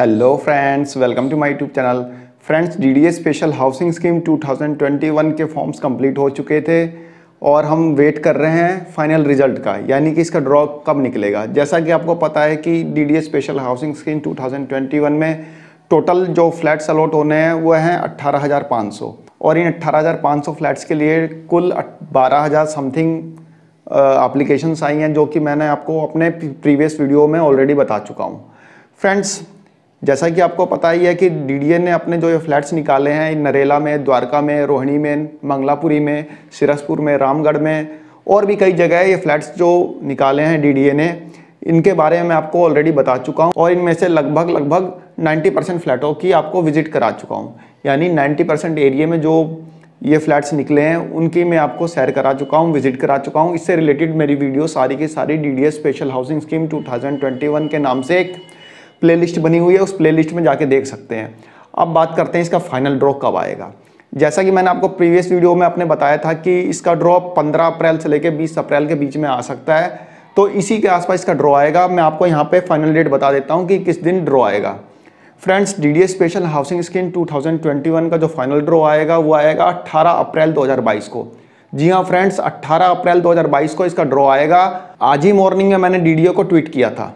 hello friends welcome to my YouTube channel friends DDA special housing scheme 2021 के forms complete हो चुके थे और हम वेट कर रहे हैं फाइनल रिजल्ट का यानी कि इसका ड्रॉ कब निकलेगा जैसा कि आपको पता है कि डीडीए स्पेशल हाउसिंग स्कीम 2021 में टोटल जो फ्लैट्स अलॉट होने हैं वह हैं अट्ठारह और इन अट्ठारह फ्लैट्स के लिए कुल बारह समथिंग अप्लीकेशंस आई हैं जो कि मैंने आपको अपने प्रीवियस वीडियो में ऑलरेडी बता चुका हूँ फ्रेंड्स जैसा कि आपको पता ही है कि डी ने अपने जो ये फ्लैट्स निकाले हैं नरेला में द्वारका में रोहिणी में मंगलापुरी में सिरसपुर में रामगढ़ में और भी कई जगह ये फ्लैट्स जो निकाले हैं डी ने इनके बारे में मैं आपको ऑलरेडी बता चुका हूँ और इनमें से लगभग लगभग 90 परसेंट फ्लैटों की आपको विजिट करा चुका हूँ यानी 90 परसेंट एरिए में जो ये फ्लैट्स निकले हैं उनकी मैं आपको सैर करा चुका हूँ विजिट करा चुका हूँ इससे रिलेटेड मेरी वीडियो सारी की सारी D special housing scheme two के नाम से एक प्लेलिस्ट बनी हुई है उस प्लेलिस्ट में जाके देख सकते हैं अब बात करते हैं इसका फाइनल ड्रॉ कब आएगा जैसा कि मैंने आपको प्रीवियस वीडियो में आपने बताया था कि इसका ड्रॉ पंद्रह अप्रैल से लेकर बीस अप्रैल के बीच में आ सकता है तो इसी के आसपास इसका ड्रॉ आएगा मैं आपको यहाँ पे फाइनल डेट बता देता हूँ कि किस दिन ड्रॉ आएगा friends D special housing scheme 2021 का जो फाइनल ड्रॉ आएगा वो आएगा 18 अप्रैल 2022 को जी हाँ फ्रेंड्स 18 अप्रैल 2022 को इसका ड्रॉ आएगा आज ही मॉर्निंग में मैंने डी को ट्वीट किया था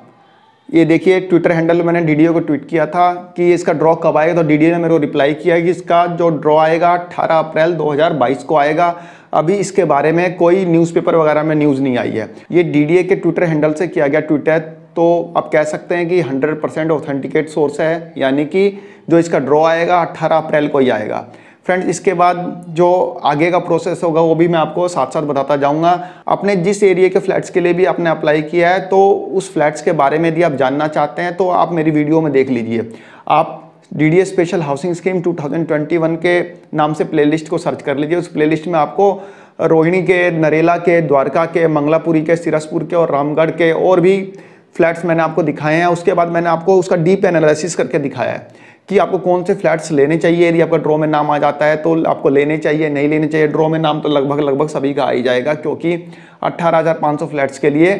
ये देखिए ट्विटर हैंडल मैंने डी को ट्वीट किया था कि इसका ड्रॉ कब आएगा तो डी ने मेरे को रिप्लाई किया कि इसका जो ड्रॉ आएगा 18 अप्रैल 2022 को आएगा अभी इसके बारे में कोई न्यूज़पेपर वगैरह में न्यूज़ नहीं आई है ये डी के ट्विटर हैंडल से किया गया ट्विटर तो आप कह सकते हैं कि 100 परसेंट ऑथेंटिकेट सोर्स है यानी कि जो इसका ड्रॉ आएगा 18 अप्रैल को ही आएगा फ्रेंड्स इसके बाद जो आगे का प्रोसेस होगा वो भी मैं आपको साथ साथ बताता जाऊंगा आपने जिस एरिया के फ्लैट्स के लिए भी आपने अप्लाई किया है तो उस फ्लैट्स के बारे में यदि आप जानना चाहते हैं तो आप मेरी वीडियो में देख लीजिए आप डी स्पेशल हाउसिंग स्कीम 2021 के नाम से प्लेलिस्ट को सर्च कर लीजिए उस प्लेलिस्ट में आपको रोहिणी के नरेला के द्वारका के मंगलापुरी के सिरसपुर के और रामगढ़ के और भी फ्लैट्स मैंने आपको दिखाए हैं उसके बाद मैंने आपको उसका डीप एनालिसिस करके दिखाया है कि आपको कौन से फ्लैट्स लेने चाहिए यदि आपका ड्रॉ में नाम आ जाता है तो आपको लेने चाहिए नहीं लेने चाहिए ड्रॉ में नाम तो लगभग लगभग सभी का आ ही जाएगा क्योंकि 18,500 फ्लैट्स के लिए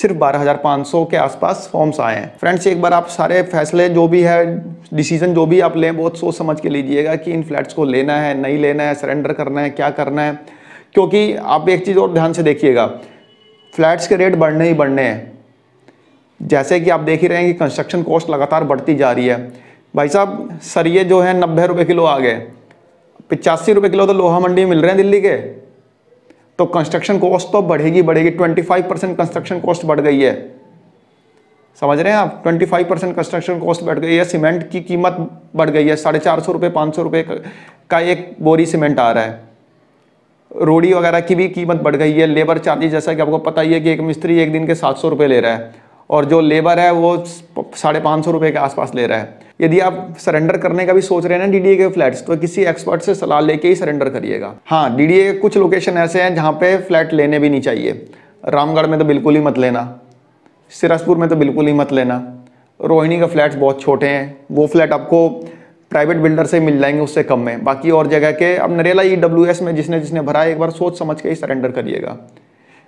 सिर्फ 12,500 के आसपास फॉर्म्स आए हैं फ्रेंड्स एक बार आप सारे फैसले जो भी है डिसीजन जो भी आप लें बहुत सोच समझ के लीजिएगा कि इन फ्लैट्स को लेना है नहीं लेना है सरेंडर करना है क्या करना है क्योंकि आप एक चीज़ और ध्यान से देखिएगा फ्लैट्स के रेट बढ़ने ही बढ़ने हैं जैसे कि आप देख ही रहे हैं कि कंस्ट्रक्शन कॉस्ट लगातार बढ़ती जा रही है भाई साहब सरिये जो है नब्बे रुपये किलो आ गए पचासी रुपये किलो तो लोहा मंडी मिल रहे हैं दिल्ली के तो कंस्ट्रक्शन कॉस्ट तो बढ़ेगी बढ़ेगी twenty five percent construction cost बढ़ गई है समझ रहे हैं आप 25 परसेंट कंस्ट्रक्शन कॉस्ट बढ़ गई है सीमेंट की कीमत बढ़ गई है साढ़े चार सौ रुपये पाँच सौ रुपये का एक बोरी सीमेंट आ रहा है रोड़ी वगैरह की भी कीमत बढ़ गई है लेबर चार्जेज जैसा कि आपको पता ही है कि एक मिस्त्री एक दिन के सात सौ रुपये ले रहा है और जो लेबर है वो साढ़े पाँच सौ रुपये के आसपास ले रहा है यदि आप सरेंडर करने का भी सोच रहे हैं ना डीडीए के फ्लैट्स तो किसी एक्सपर्ट से सलाह लेके ही सरेंडर करिएगा हाँ डीडीए के कुछ लोकेशन ऐसे हैं जहाँ पे फ्लैट लेने भी नहीं चाहिए रामगढ़ में तो बिल्कुल ही मत लेना सिरसपुर में तो बिल्कुल ही मत लेना रोहिणी का फ्लैट्स बहुत छोटे हैं वो फ्लैट आपको प्राइवेट बिल्डर से मिल जाएंगे उससे कम में बाकी और जगह के अब नरेला ई e में जिसने जिसने भरा है एक बार सोच समझ के ही सरेंडर करिएगा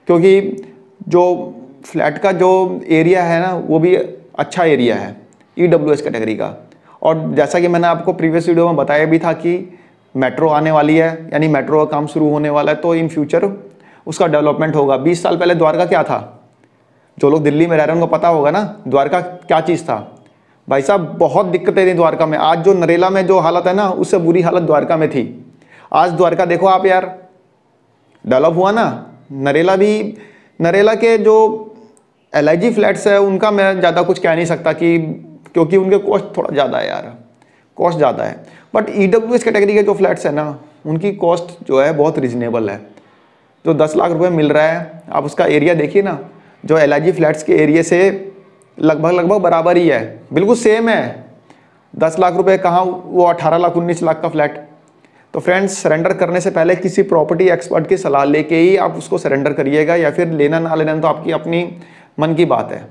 क्योंकि जो फ्लैट का जो एरिया है ना वो भी अच्छा एरिया है ई डब्ल्यू एस कैटेगरी का और जैसा कि मैंने आपको प्रीवियस वीडियो में बताया भी था कि मेट्रो आने वाली है यानी मेट्रो का काम शुरू होने वाला है तो इन फ्यूचर उसका डेवलपमेंट होगा 20 साल पहले द्वारका क्या था जो लोग दिल्ली में रह रहे हैं उनको पता होगा ना द्वारका क्या चीज़ था भाई साहब बहुत दिक्कतें थी द्वारका में आज जो नरेला में जो हालत है ना उससे बुरी हालत द्वारका में थी आज द्वारका देखो आप यार डेवलप हुआ ना नरेला भी नरेला के जो एल आई जी फ्लैट्स है उनका मैं ज़्यादा कुछ कह नहीं सकता कि क्योंकि उनके कॉस्ट थोड़ा ज़्यादा है यार कॉस्ट ज़्यादा है but E W S category के जो फ्लैट्स हैं ना उनकी कॉस्ट जो है बहुत रिजनेबल है जो दस लाख रुपए मिल रहा है आप उसका एरिया देखिए ना जो एल आई फ्लैट्स के एरिए से लगभग लगभग बराबर ही है बिल्कुल सेम है दस लाख रुपये कहाँ वो अठारह लाख उन्नीस लाख का फ्लैट तो फ्रेंड्स सरेंडर करने से पहले किसी प्रॉपर्टी एक्सपर्ट की सलाह लेके ही आप उसको सरेंडर करिएगा या फिर लेना ना लेना तो आपकी अपनी मन की बात है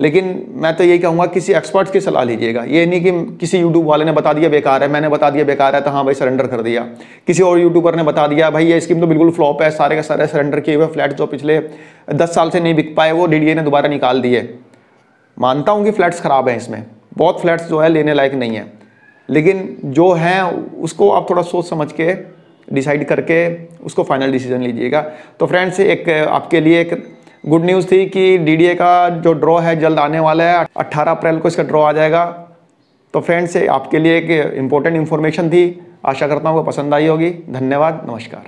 लेकिन मैं तो यही कहूँगा किसी एक्सपर्ट्स की सलाह लीजिएगा ये नहीं कि किसी यूट्यूब वाले ने बता दिया बेकार है मैंने बता दिया बेकार है तो हाँ भाई सरेंडर कर दिया किसी और यूट्यूबर ने बता दिया भाई ये स्कीम तो बिल्कुल फ्लॉप है सारे का सारे सरेंडर किए हुए फ्लैट जो तो पिछले दस साल से नहीं बिक पाए वो डी ने दोबारा निकाल दिए मानता हूँ कि फ्लैट्स ख़राब हैं इसमें बहुत फ्लैट्स जो है लेने लायक नहीं है लेकिन जो हैं उसको आप थोड़ा सोच समझ के डिसाइड करके उसको फाइनल डिसीजन लीजिएगा तो फ्रेंड्स एक आपके लिए एक गुड न्यूज़ थी कि डी का जो ड्रॉ है जल्द आने वाला है अट्ठारह अप्रैल को इसका ड्रॉ आ जाएगा तो फ्रेंड्स आपके लिए एक इंपॉर्टेंट इन्फॉर्मेशन थी आशा करता हूँ वो पसंद आई होगी धन्यवाद नमस्कार